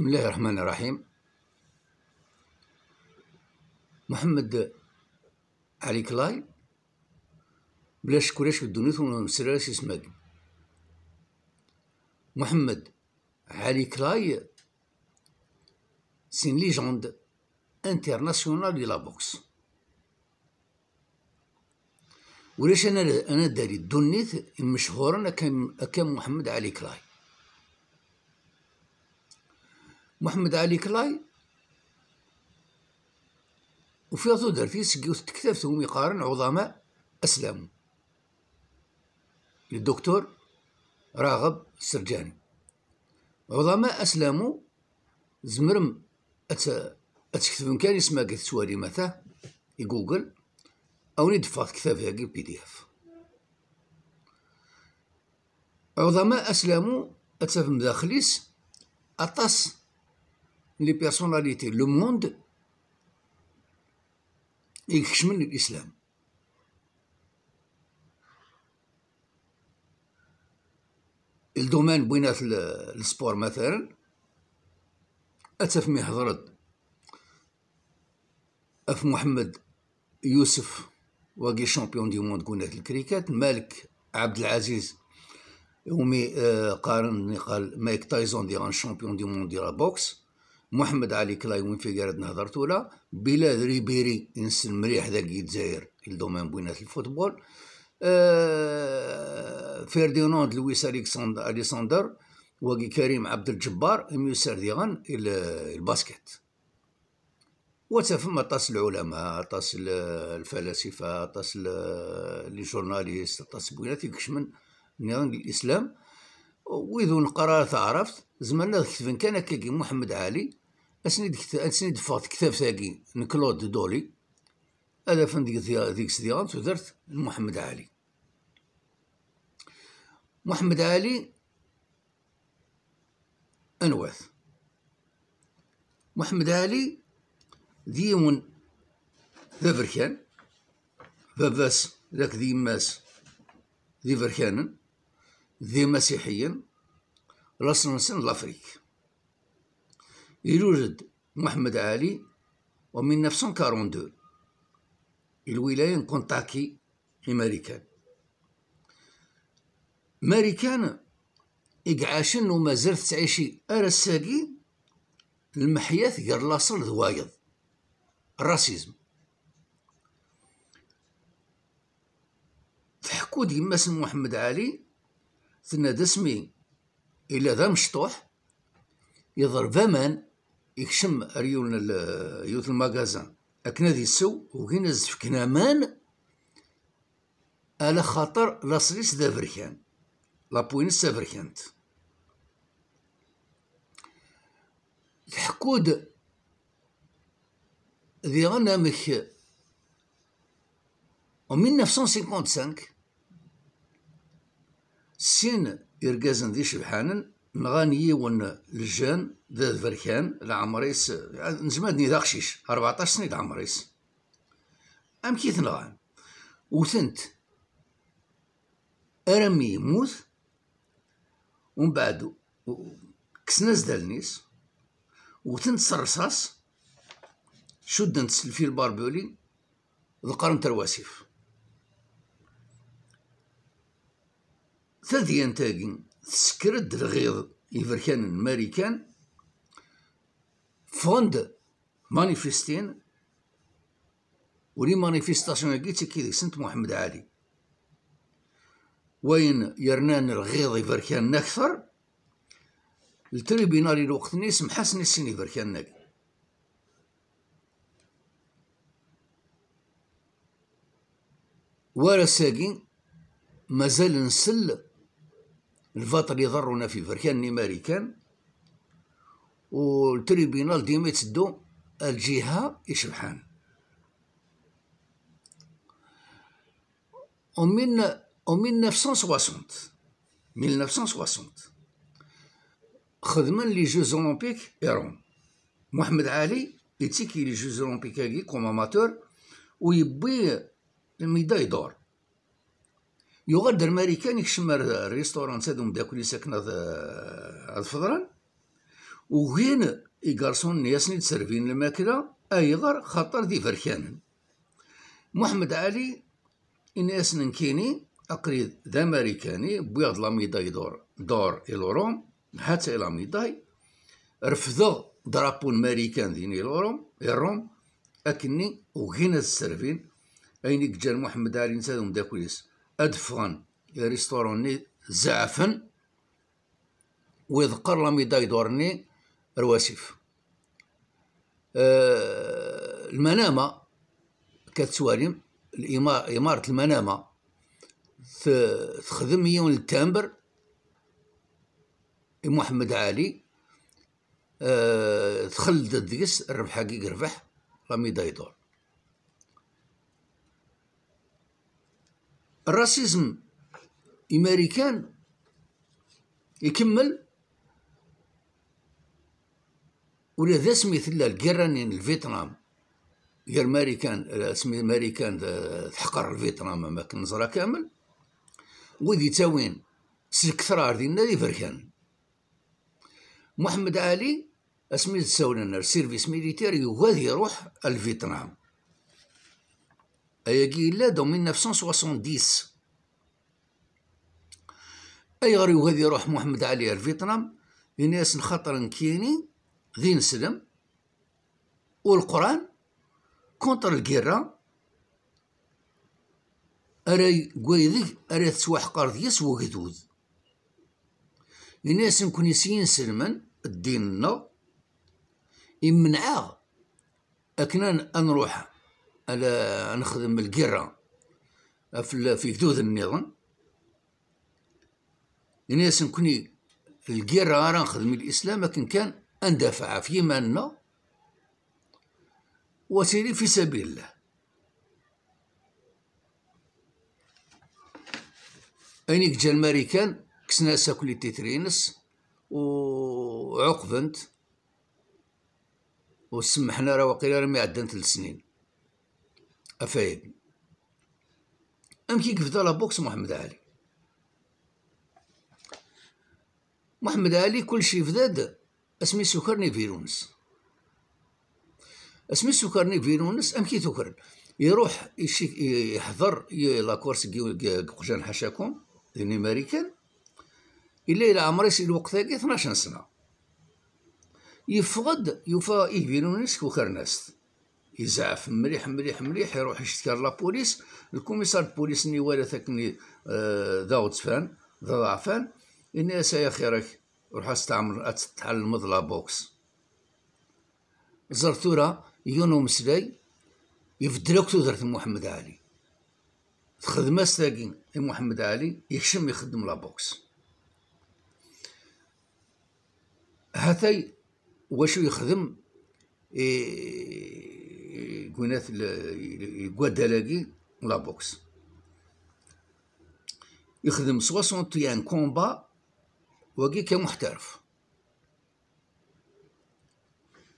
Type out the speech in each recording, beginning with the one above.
بسم الله الرحمن الرحيم محمد علي كلاي بلا شكولاش في الدنيا ومسراش اسمك محمد علي كلاي سين ليجوند انترناسيونال دي لا بوكس ولاش انا انا داري الدنيا مشهورا كان محمد علي كلاي محمد علي كلاي وفي غزو درفيس يوث تكتافتهم يقارن عظماء أسلموا للدكتور راغب السرجاني عظماء أسلموا زمرم أت... أتكتب كان اسمها قلت سوالي في جوجل أو ندفع كتاب هاكي بي دي اف عظماء أسلموا أتفهم داخليس أطاس لي بيرسوناليتي لو موند يكشمن الاسلام الدومين بوينات السبور مثلا مي هضرت أف محمد يوسف واقي شامبيون دي موند كونات الكريكات مالك عبد العزيز ومي آه، قارن قال مايك تايزون دي غان شامبيون دي موند دي لا بوكس محمد علي كلاي وين في قرد نهضرت ولا بلا ريبيري نسن المريح ذاك الجزائر الدومين بوينات الفوتبول آه، فيرديناند لويس الكسندر اليساندر وقي كريم عبد الجبار ميسر ديغان الباسكت وتفهم طاس العلماء طاس الفلاسفه طاس لي جورناليست طاس بوينات يكشمن نيران الاسلام وإذا نقرأ تعرفت زمان تثبن كان كي محمد علي اسني دكت اسني دفغت كتاب ثاقي نكلود دولي هذا فن ديك ديك سديان ودرت محمد علي محمد علي انوث محمد علي ديون ذا بركان باباس ذاك ديماس ذي بركانن ذي مسيحيا لاسنسين لافريك يوجد محمد علي و كاروندو الولاية كونتاكي امريكان امريكان اقعاشن وما زرت تعيشي أرساقي المحياث غير لاصل ذوايض الراسيزم تحكو ديما محمد علي ثنا دسمي إلا ذا مشطوح يضرب أمان يكشم ريولنا يوت المغازان أكنا ذي السو وكينا زفكنا مان على خاطر لاصليس ذا بركان لابوينس ذا بركانت الحكود ذي غنى مك en 1955 سين إرقازن ذي شبحانن نغانيي ون لجان ذا فركان العمريس نجمدني ذا خشيش 14 سنة العمريس أم كيث نغان وثنت أرمي يموت ومن بعد كسنا دالنيس وثنت الرصاص شدنت سلفي الباربولي ذقرنت الواسيف تاذيان-تاقي تسكرد الغيض يفركان الماريكان فوند مانيفيستين ولي مانيفيستاسيون هاكي تكي سنت محمد علي وين يرنان الغيض يفركان أكثر التريبينال الوقت نيس محسن السيني يفركان ناكي ورا ساقي مازال نسل الفات اللي ضرونا في فركان نيماريكان كان والتريبينال ديما يتسدو الجهه يشبحان ومن ومن 1960 1960 خدمن لي جوز اولمبيك ايرون محمد علي يتيكي لي جوز اولمبيك كوم اماتور ويبي الميداي دور يغاد المريكان يكشم الريستوران تاع مداكل ساكنه هاد فضران اي غارسون ياسني تسرفين الماكله ايضر خطر دي فركان محمد علي ان ياسن كيني اقريد ذا امريكاني لا ميداي دور دور الورون حتى ميداي رفضوا درابو الماريكان دين الوروم الروم اكني وغين السرفين اينك جا محمد علي نسالهم داكوليس أدفغن ريستوروني زعفن ويذكر لامي دايدورني رواسيف أه المنامة كتسواليم إمارة المنامة تخدم يوم التامبر محمد علي أه تخلد ديس الربح حقيق ربح لامي دايدور الراسيزم امريكان يكمل ولا ذا سميت لا الكيرانين الفيتنام يا الماريكان اسمي الماريكان تحقر الفيتنام ما كنزرا كامل ويدي تاوين سكثرة ديالنا لي فركان محمد علي اسمي تساولنا السيرفيس ميليتير يغادي يروح الفيتنام ayagi yella dans 1970 غريو هذي روح محمد علي الفيتنام يناس خطر كيني ذي نسلم والقران كونتر الكيرا أري قويذي أري تسوحقر ديس وقدود يناس نكون يسين سلمن الدين نو يمنعا أكنان أنروح على نخدم القرة في جدود النظام الناس نكوني القرة راه نخدم الإسلام لكن كان أندفع في مالنا وسيري في سبيل الله أينيك جا الماريكان كسنا ساكلي تيترينس وعقبنت وسمحنا راه وقيلا راه ما عدنا ثلاث سنين افايد ام كي كفدا لابوكس محمد علي محمد علي كلشي فداد اسمي سكرني فيرونس اسمي سكرني فيرونس ام كي تكرن يروح يحضر لاكورس قوجان حاشاكم ديني ماريكان الا الى عمري سي الوقت 12 سنه يفقد يوفا إيه، فيرونس كوكرناست يزعف مليح مليح مليح يروح يشتكي لابوليس الكوميسار البوليس ني ولا آه، ثاكني داوت فان ضعفان الناس يا خيرك روح استعمل تتحل مضلا بوكس زرتورا يونو مسلاي يفدلوك تدرت محمد علي تخدم استاكي محمد علي يكشم يخدم لا بوكس هاتي واشو يخدم إيه كونات غوادالاكي لا بوكس يخدم 61 كومبا وكي كمحترف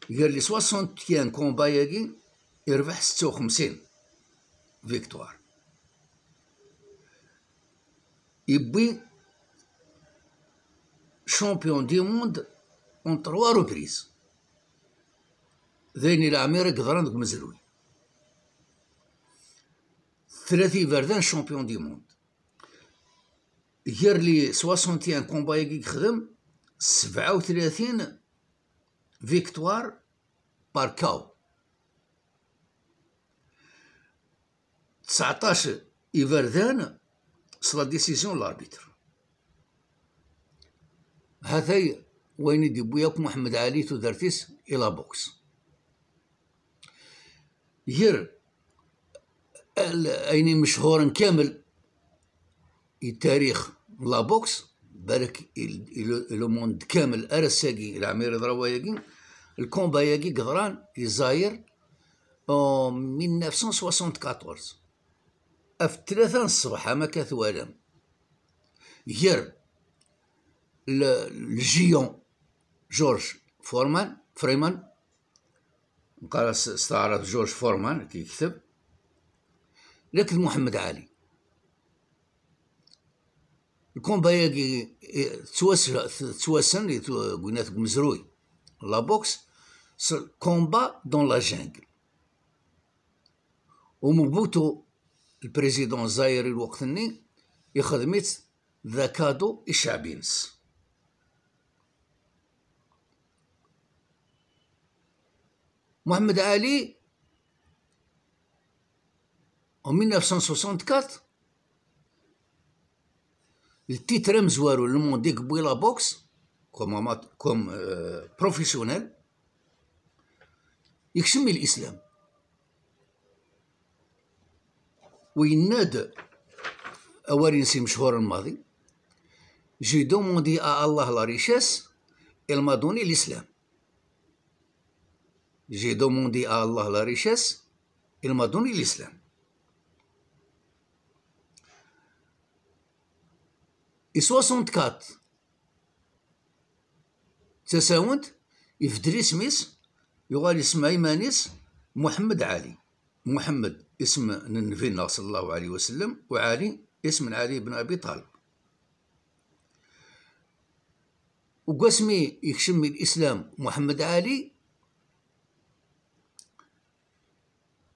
قال لي 61 كومبا ياكي يربح 56 فيكتوار يبي شامبيون دي موند اون تروا روبريز ذين الى امريكا دوك مزروي ثلاثي فردان شامبيون دي موند غير لي سواسونتيان كومبا يكي خدم وثلاثين فيكتوار بار كاو إيفردان إفردان سلا ديسيزيون لاربيتر هذا وين يدبو ياك محمد علي تو تودرتيس إلى بوكس غير يعني مشهور كامل التاريخ لا بوكس بالك لو موند كامل ارساكي العمير دراواياكي الكومبا ياكي قدران الجزائر 1974 اف ثلاثة الصبح ما كاث والام غير الجيون جورج فورمان فريمان قال استعرض جورج فورمان كي يكتب لكن محمد علي الكومبايا تواسن تواسن قلنات مزروي لا بوكس كومبا دون لا جانجل ومبوتو البريزيدون زايري الوقت ني يخدمت ذا كادو الشعبينس محمد علي en 1964 التيتر مزوارو لوموندي كبوي لا بوكس كوم مات... كوم بروفيسيونيل يكشم الاسلام ويناد اوارينسي مشهور الماضي جي دوموندي ا الله لا ريشيس المادوني الاسلام j'ai demandé à Allah la richesse, il m'a donné l'islam. Et 64 c'est ça, il تساوند يفدري سميس يغال اسم ايمانيس Mohamed Ali. Mohamed, اسم النبي صلى الله عليه وسلم وعلي اسم علي بن ابي طالب وقسمي يكشم الاسلام محمد علي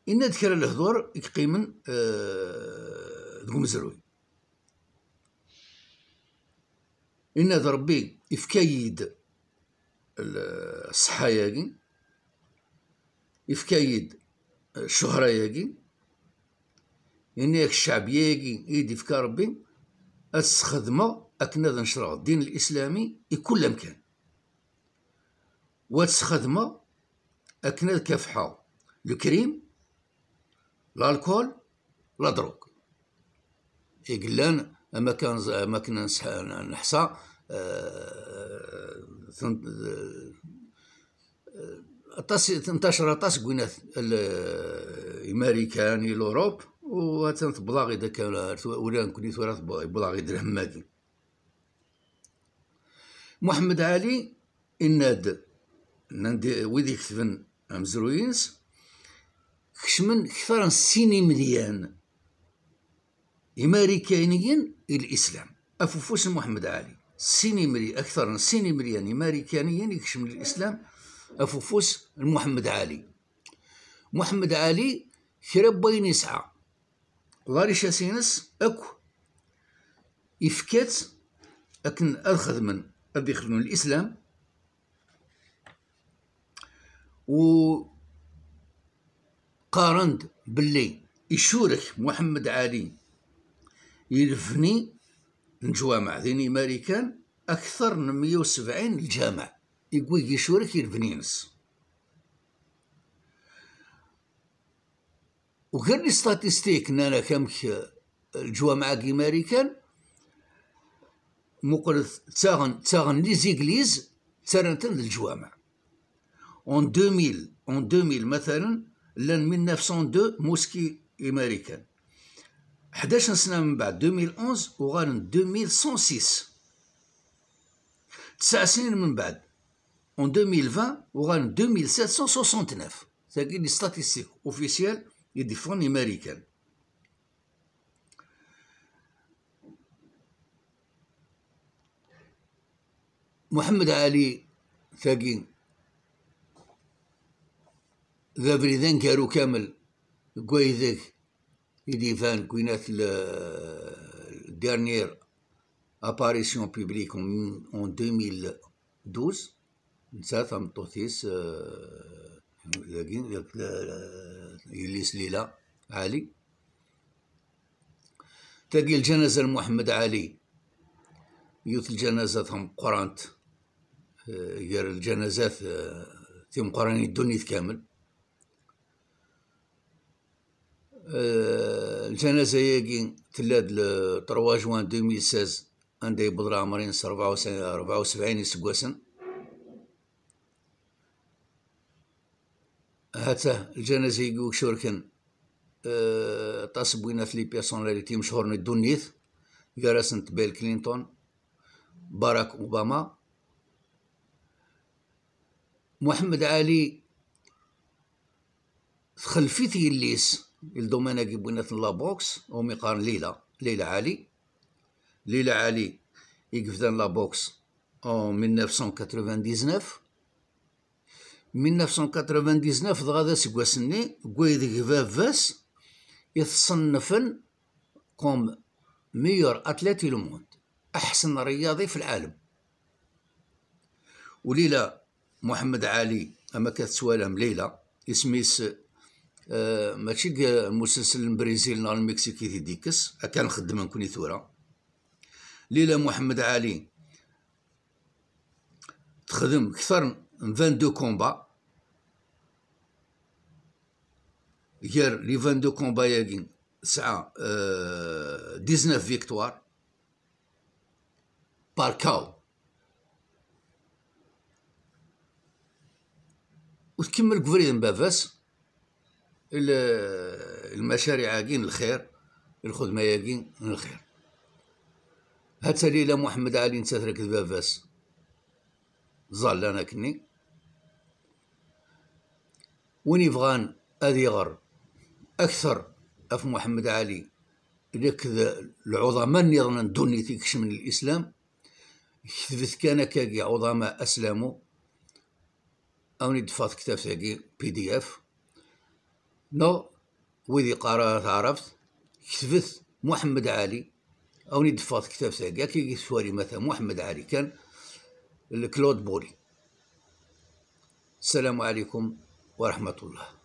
إن ذكر الهضور يقيمن آه، ذو زروي إن ذا ربي يفكايد الصحة ياقي يفكايد الشهرة ياقي إن يعني ياك الشعب ياقي يدي فكا ربي أسخدمة أكنا نشرع الدين الإسلامي كل مكان وتستخدمه أكنا كافحة الكريم لا الكول لا دروك يقلان اما كان ما كنا نحصى آه، آه، آه، طاس انتشر طاس قوينات الامريكان لوروب و بلاغي داك ولا كوني ثورة بلاغي درهم مادي محمد علي إناد نندي ويدي كتفن أمزروينس كشمن كثر من مليان مديان إماريكانيين الإسلام أفوفوس محمد علي سيني ملي أكثر من مليان إماريكانيين يخشمن الإسلام أفوفوس محمد علي محمد علي خرب بين يسعى ضاريش سينس أكو إفكات أكن أخذ من أدخلون الإسلام و قارنت باللي يشورك محمد علي يلفني نجوامع ذيني ماريكان أكثر من 170 الجامع يقوي يشورك يلفني نص وغير لي ستاتيستيك انا كامك الجوامع كي ماريكان مقل تاغن تاغن لي زيغليز تاغن الجوامع اون 2000 اون 2000 مثلا لان 1902 موسكي امريكان 11 سنه من بعد 2011 وغان 2106 تسع سنين من بعد اون 2020 وغان 2769 تاكي لي ستاتيستيك اوفيسيال يدي فون امريكان محمد علي ثاقين ذا بريدان كارو كامل كويدك يديفان كوينات الديرنيير اباريسيون بوبليك اون 2012 نسات عم طوثيس آه، لكن يلي ليلا علي تلقي الجنازة محمد علي يوث الجنازة ثم قرانت غير آه، الجنازات آه، ثم قراني الدنيا كامل آه، الجنازه ياكي تلاد 3 جوان 2016 عندي بدرا عمرين 74 سكواسن هاتا الجنازه يقوك شوركن أه تصبوينا في لي بيرسوناليتي مشهور الدونيث جارسن بيل كلينتون باراك اوباما محمد علي خلفيتي الليس الدومين اكي بوينات لابوكس ومي قارن ليلى ليلى علي ليلى علي يقفدان لابوكس en 1999 1999 دغا ذا سيكواسني كويدك فافاس يتصنفن كوم ميور اتليتي لو موند احسن رياضي في العالم وليلى محمد علي اما كتسوالهم ليلى اسميس آه، ماشي المسلسل المبريزيل نهار المكسيكي في ديكس كان خدمة كوني ثورة ليلى محمد علي تخدم أكثر من 22 كومبا غير لي 22 كومبا ياكين ساعة 19 آه، فيكتوار باركاو وتكمل كفريد من بافاس المشاريع كين الخير الخدمه كين الخير هات ليلى محمد علي نسات كذبه فاس ظل انا كني وين فغان هذه غر اكثر اف محمد علي لك العظماء نظن الدنيا تكشم من الاسلام كثبت كان كاكي عظماء اسلموا او ندفات كتاب تاكي بي دي اف نو ويدي قرارات عرفت كتبت محمد علي اوني دفعت كتاب ساكا كي سواري مثلا محمد علي كان لكلود بوري السلام عليكم ورحمه الله